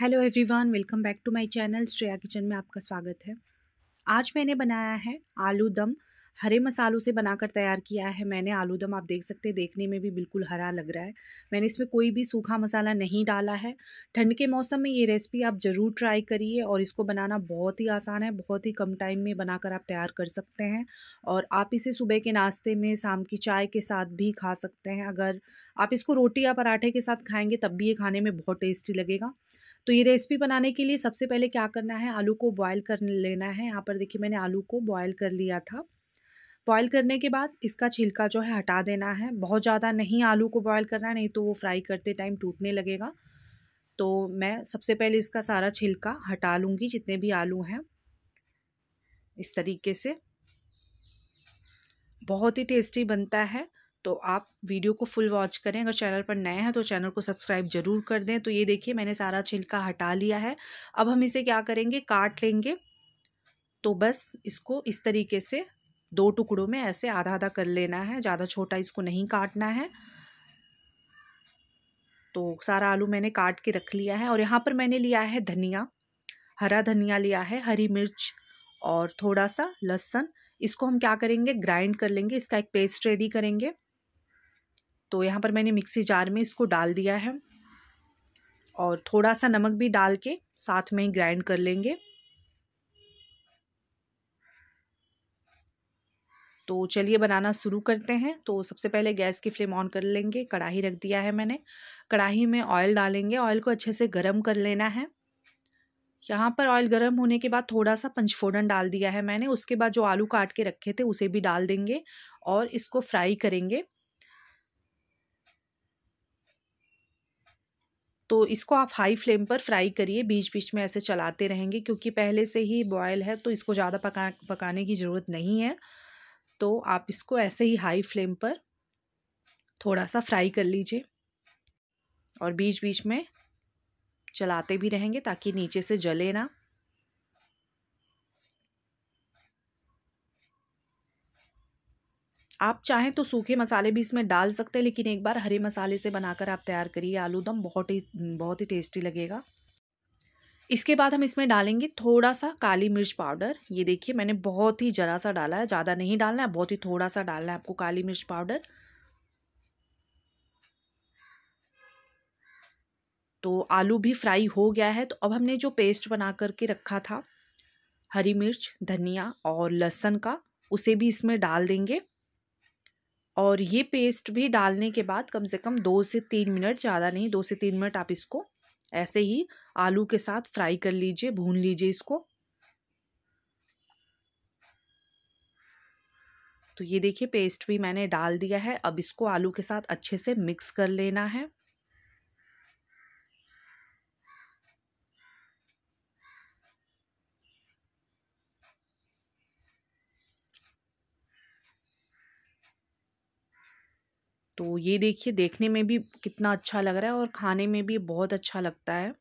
hello everyone welcome back to my channel Shreya kitchen में आपका स्वागत है आज मैंने बनाया है आलू दम हरे मसालों से बनाकर तैयार किया है मैंने आलू दम आप देख सकते हैं देखने में भी बिल्कुल हरा लग रहा है मैंने इसमें कोई भी सूखा मसाला नहीं डाला है ठंड के मौसम में ये रेसिपी आप ज़रूर ट्राई करिए और इसको बनाना बहुत ही आसान है बहुत ही कम टाइम में बनाकर आप तैयार कर सकते हैं और आप इसे सुबह के नाश्ते में शाम की चाय के साथ भी खा सकते हैं अगर आप इसको रोटी या पराठे के साथ खाएँगे तब भी ये खाने में बहुत टेस्टी लगेगा तो ये रेसिपी बनाने के लिए सबसे पहले क्या करना है आलू को बॉयल कर लेना है यहाँ पर देखिए मैंने आलू को बॉयल कर लिया था बॉयल करने के बाद इसका छिलका जो है हटा देना है बहुत ज़्यादा नहीं आलू को बॉयल करना है नहीं तो वो फ्राई करते टाइम टूटने लगेगा तो मैं सबसे पहले इसका सारा छिलका हटा लूँगी जितने भी आलू हैं इस तरीके से बहुत ही टेस्टी बनता है तो आप वीडियो को फुल वॉच करें अगर चैनल पर नए हैं तो चैनल को सब्सक्राइब ज़रूर कर दें तो ये देखिए मैंने सारा छिलका हटा लिया है अब हम इसे क्या करेंगे काट लेंगे तो बस इसको इस तरीके से दो टुकड़ों में ऐसे आधा आधा कर लेना है ज़्यादा छोटा इसको नहीं काटना है तो सारा आलू मैंने काट के रख लिया है और यहाँ पर मैंने लिया है धनिया हरा धनिया लिया है हरी मिर्च और थोड़ा सा लहसन इसको हम क्या करेंगे ग्राइंड कर लेंगे इसका एक पेस्ट रेडी करेंगे तो यहाँ पर मैंने मिक्सी जार में इसको डाल दिया है और थोड़ा सा नमक भी डाल के साथ में ग्राइंड कर लेंगे तो चलिए बनाना शुरू करते हैं तो सबसे पहले गैस की फ्लेम ऑन कर लेंगे कढ़ाई रख दिया है मैंने कढ़ाई में ऑयल डालेंगे ऑयल को अच्छे से गर्म कर लेना है यहाँ पर ऑयल गर्म होने के बाद थोड़ा सा पंचफोड़न डाल दिया है मैंने उसके बाद जो आलू काट के रखे थे उसे भी डाल देंगे और इसको फ्राई करेंगे तो इसको आप हाई फ्लेम पर फ्राई करिए बीच बीच में ऐसे चलाते रहेंगे क्योंकि पहले से ही बॉयल है तो इसको ज़्यादा पका पकाने की ज़रूरत नहीं है तो आप इसको ऐसे ही हाई फ्लेम पर थोड़ा सा फ्राई कर लीजिए और बीच बीच में चलाते भी रहेंगे ताकि नीचे से जले ना आप चाहें तो सूखे मसाले भी इसमें डाल सकते हैं लेकिन एक बार हरे मसाले से बनाकर आप तैयार करिए आलू दम बहुत ही बहुत ही टेस्टी लगेगा इसके बाद हम इसमें डालेंगे थोड़ा सा काली मिर्च पाउडर ये देखिए मैंने बहुत ही ज़रा सा डाला है ज़्यादा नहीं डालना है बहुत ही थोड़ा सा डालना है आपको काली मिर्च पाउडर तो आलू भी फ्राई हो गया है तो अब हमने जो पेस्ट बना करके रखा था हरी मिर्च धनिया और लहसुन का उसे भी इसमें डाल देंगे और ये पेस्ट भी डालने के बाद कम से कम दो से तीन मिनट ज़्यादा नहीं दो से तीन मिनट आप इसको ऐसे ही आलू के साथ फ्राई कर लीजिए भून लीजिए इसको तो ये देखिए पेस्ट भी मैंने डाल दिया है अब इसको आलू के साथ अच्छे से मिक्स कर लेना है तो ये देखिए देखने में भी कितना अच्छा लग रहा है और खाने में भी बहुत अच्छा लगता है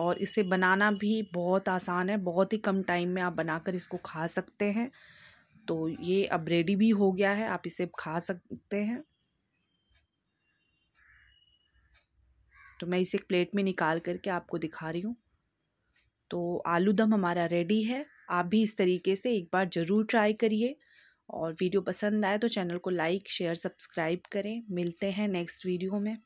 और इसे बनाना भी बहुत आसान है बहुत ही कम टाइम में आप बनाकर इसको खा सकते हैं तो ये अब रेडी भी हो गया है आप इसे खा सकते हैं तो मैं इसे एक प्लेट में निकाल करके आपको दिखा रही हूँ तो आलू दम हमारा रेडी है आप भी इस तरीके से एक बार ज़रूर ट्राई करिए और वीडियो पसंद आए तो चैनल को लाइक शेयर सब्सक्राइब करें मिलते हैं नेक्स्ट वीडियो में